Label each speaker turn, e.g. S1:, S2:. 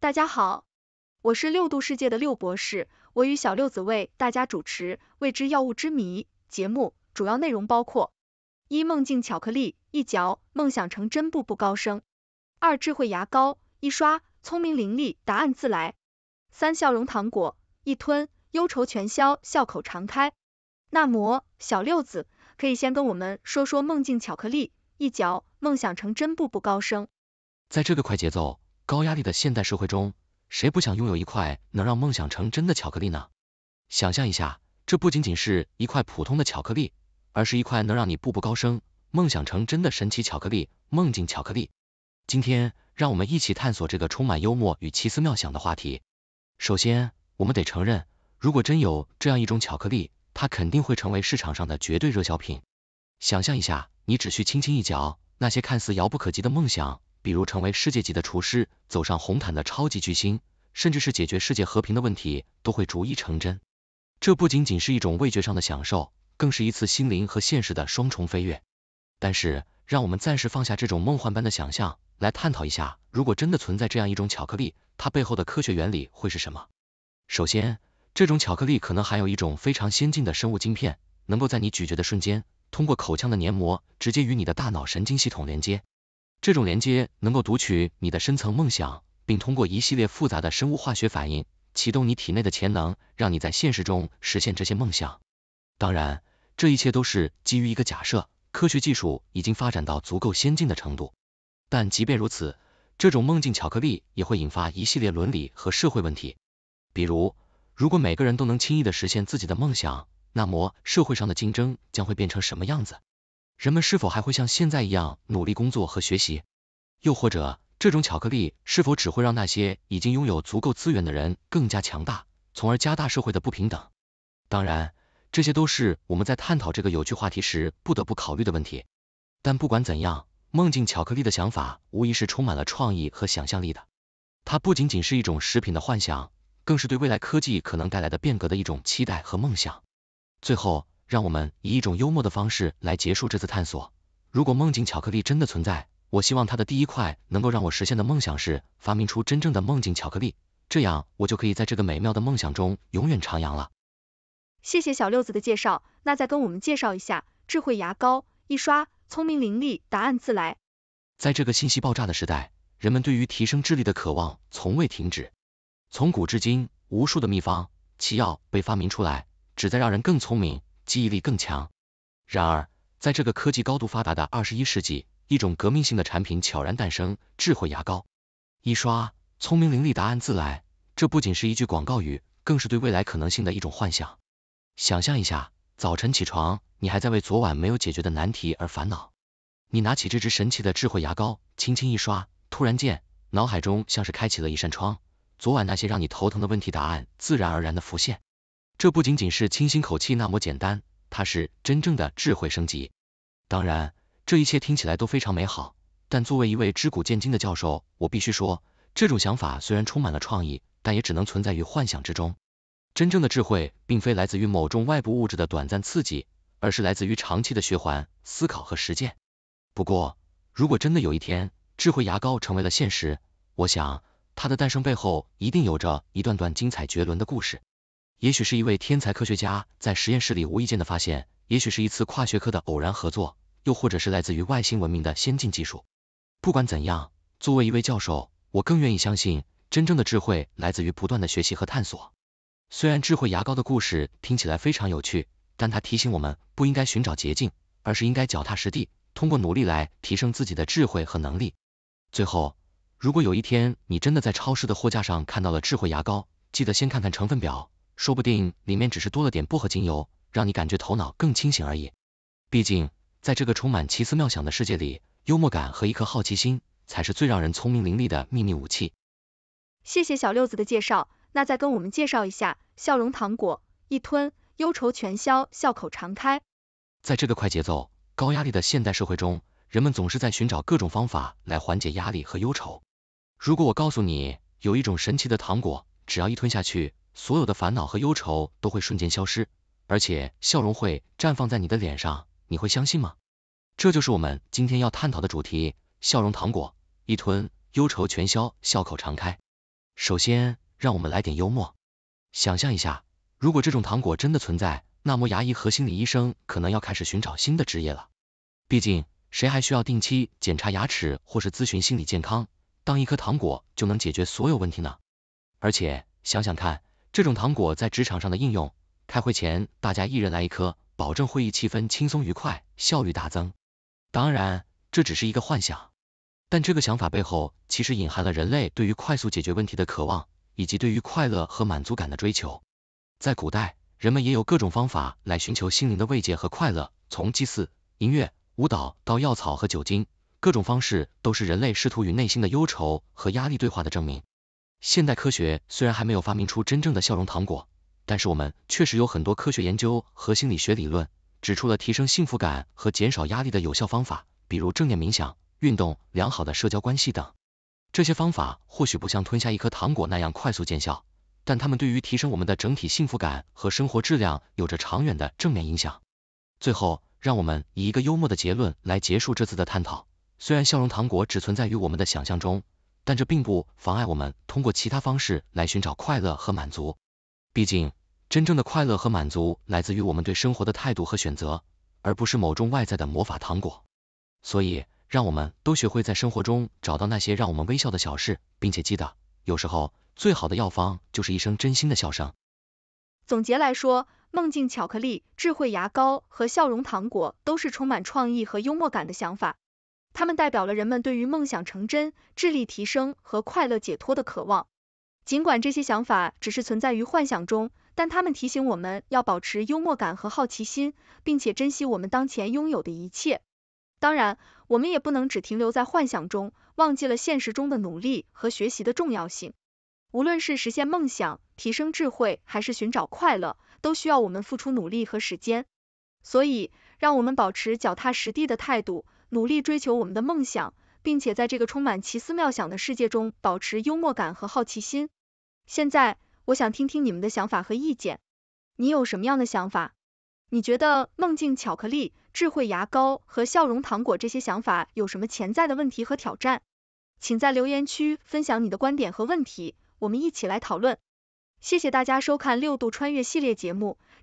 S1: 大家好，我是六度世界的六博士，我与小六子为大家主持《未知药物之谜》节目，主要内容包括：一、梦境巧克力，一嚼梦想成真，步步高升；二、智慧牙膏，一刷聪明伶俐，答案自来；三、笑容糖果，一吞忧愁全消，笑口常开。那么，小六子可以先跟我们说说梦境巧克力，一嚼梦想成真，步步高升。
S2: 在这个快节奏。高压力的现代社会中，谁不想拥有一块能让梦想成真的巧克力呢？想象一下，这不仅仅是一块普通的巧克力，而是一块能让你步步高升、梦想成真的神奇巧克力——梦境巧克力。今天，让我们一起探索这个充满幽默与奇思妙想的话题。首先，我们得承认，如果真有这样一种巧克力，它肯定会成为市场上的绝对热销品。想象一下，你只需轻轻一嚼，那些看似遥不可及的梦想。比如成为世界级的厨师，走上红毯的超级巨星，甚至是解决世界和平的问题，都会逐一成真。这不仅仅是一种味觉上的享受，更是一次心灵和现实的双重飞跃。但是，让我们暂时放下这种梦幻般的想象，来探讨一下，如果真的存在这样一种巧克力，它背后的科学原理会是什么？首先，这种巧克力可能含有一种非常先进的生物晶片，能够在你咀嚼的瞬间，通过口腔的黏膜，直接与你的大脑神经系统连接。这种连接能够读取你的深层梦想，并通过一系列复杂的生物化学反应启动你体内的潜能，让你在现实中实现这些梦想。当然，这一切都是基于一个假设，科学技术已经发展到足够先进的程度。但即便如此，这种梦境巧克力也会引发一系列伦理和社会问题。比如，如果每个人都能轻易地实现自己的梦想，那么社会上的竞争将会变成什么样子？人们是否还会像现在一样努力工作和学习？又或者这种巧克力是否只会让那些已经拥有足够资源的人更加强大，从而加大社会的不平等？当然，这些都是我们在探讨这个有趣话题时不得不考虑的问题。但不管怎样，梦境巧克力的想法无疑是充满了创意和想象力的。它不仅仅是一种食品的幻想，更是对未来科技可能带来的变革的一种期待和梦想。最后。让我们以一种幽默的方式来结束这次探索。如果梦境巧克力真的存在，我希望它的第一块能够让我实现的梦想是发明出真正的梦境巧克力，这样我就可以在这个美妙的梦想中永远徜徉了。
S1: 谢谢小六子的介绍，那再跟我们介绍一下智慧牙膏，一刷聪明伶俐，答案自来。
S2: 在这个信息爆炸的时代，人们对于提升智力的渴望从未停止。从古至今，无数的秘方、奇药被发明出来，旨在让人更聪明。记忆力更强。然而，在这个科技高度发达的二十一世纪，一种革命性的产品悄然诞生——智慧牙膏。一刷，聪明伶俐，答案自来。这不仅是一句广告语，更是对未来可能性的一种幻想。想象一下，早晨起床，你还在为昨晚没有解决的难题而烦恼，你拿起这支神奇的智慧牙膏，轻轻一刷，突然间，脑海中像是开启了一扇窗，昨晚那些让你头疼的问题答案自然而然的浮现。这不仅仅是清新口气那么简单，它是真正的智慧升级。当然，这一切听起来都非常美好，但作为一位知古见今的教授，我必须说，这种想法虽然充满了创意，但也只能存在于幻想之中。真正的智慧并非来自于某种外部物质的短暂刺激，而是来自于长期的循环思考和实践。不过，如果真的有一天智慧牙膏成为了现实，我想它的诞生背后一定有着一段段精彩绝伦的故事。也许是一位天才科学家在实验室里无意间的发现，也许是一次跨学科的偶然合作，又或者是来自于外星文明的先进技术。不管怎样，作为一位教授，我更愿意相信真正的智慧来自于不断的学习和探索。虽然智慧牙膏的故事听起来非常有趣，但它提醒我们不应该寻找捷径，而是应该脚踏实地，通过努力来提升自己的智慧和能力。最后，如果有一天你真的在超市的货架上看到了智慧牙膏，记得先看看成分表。说不定里面只是多了点薄荷精油，让你感觉头脑更清醒而已。毕竟，在这个充满奇思妙想的世界里，幽默感和一颗好奇心才是最让人聪明伶俐的秘密武器。
S1: 谢谢小六子的介绍，那再跟我们介绍一下笑容糖果，一吞忧愁全消，笑口常开。
S2: 在这个快节奏、高压力的现代社会中，人们总是在寻找各种方法来缓解压力和忧愁。如果我告诉你，有一种神奇的糖果，只要一吞下去，所有的烦恼和忧愁都会瞬间消失，而且笑容会绽放在你的脸上，你会相信吗？这就是我们今天要探讨的主题：笑容糖果，一吞忧愁全消，笑口常开。首先，让我们来点幽默。想象一下，如果这种糖果真的存在，那么牙医和心理医生可能要开始寻找新的职业了。毕竟，谁还需要定期检查牙齿或是咨询心理健康，当一颗糖果就能解决所有问题呢？而且，想想看。这种糖果在职场上的应用，开会前大家一人来一颗，保证会议气氛轻松愉快，效率大增。当然，这只是一个幻想，但这个想法背后其实隐含了人类对于快速解决问题的渴望，以及对于快乐和满足感的追求。在古代，人们也有各种方法来寻求心灵的慰藉和快乐，从祭祀、音乐、舞蹈到药草和酒精，各种方式都是人类试图与内心的忧愁和压力对话的证明。现代科学虽然还没有发明出真正的笑容糖果，但是我们确实有很多科学研究和心理学理论，指出了提升幸福感和减少压力的有效方法，比如正念冥想、运动、良好的社交关系等。这些方法或许不像吞下一颗糖果那样快速见效，但它们对于提升我们的整体幸福感和生活质量有着长远的正面影响。最后，让我们以一个幽默的结论来结束这次的探讨。虽然笑容糖果只存在于我们的想象中。但这并不妨碍我们通过其他方式来寻找快乐和满足。毕竟，真正的快乐和满足来自于我们对生活的态度和选择，而不是某种外在的魔法糖果。所以，让我们都学会在生活中找到那些让我们微笑的小事，并且记得，有时候最好的药方就是一声真心的笑声。
S1: 总结来说，梦境巧克力、智慧牙膏和笑容糖果都是充满创意和幽默感的想法。他们代表了人们对于梦想成真、智力提升和快乐解脱的渴望。尽管这些想法只是存在于幻想中，但他们提醒我们要保持幽默感和好奇心，并且珍惜我们当前拥有的一切。当然，我们也不能只停留在幻想中，忘记了现实中的努力和学习的重要性。无论是实现梦想、提升智慧，还是寻找快乐，都需要我们付出努力和时间。所以，让我们保持脚踏实地的态度。努力追求我们的梦想，并且在这个充满奇思妙想的世界中保持幽默感和好奇心。现在，我想听听你们的想法和意见。你有什么样的想法？你觉得梦境巧克力、智慧牙膏和笑容糖果这些想法有什么潜在的问题和挑战？请在留言区分享你的观点和问题，我们一起来讨论。谢谢大家收看六度穿越系列节目。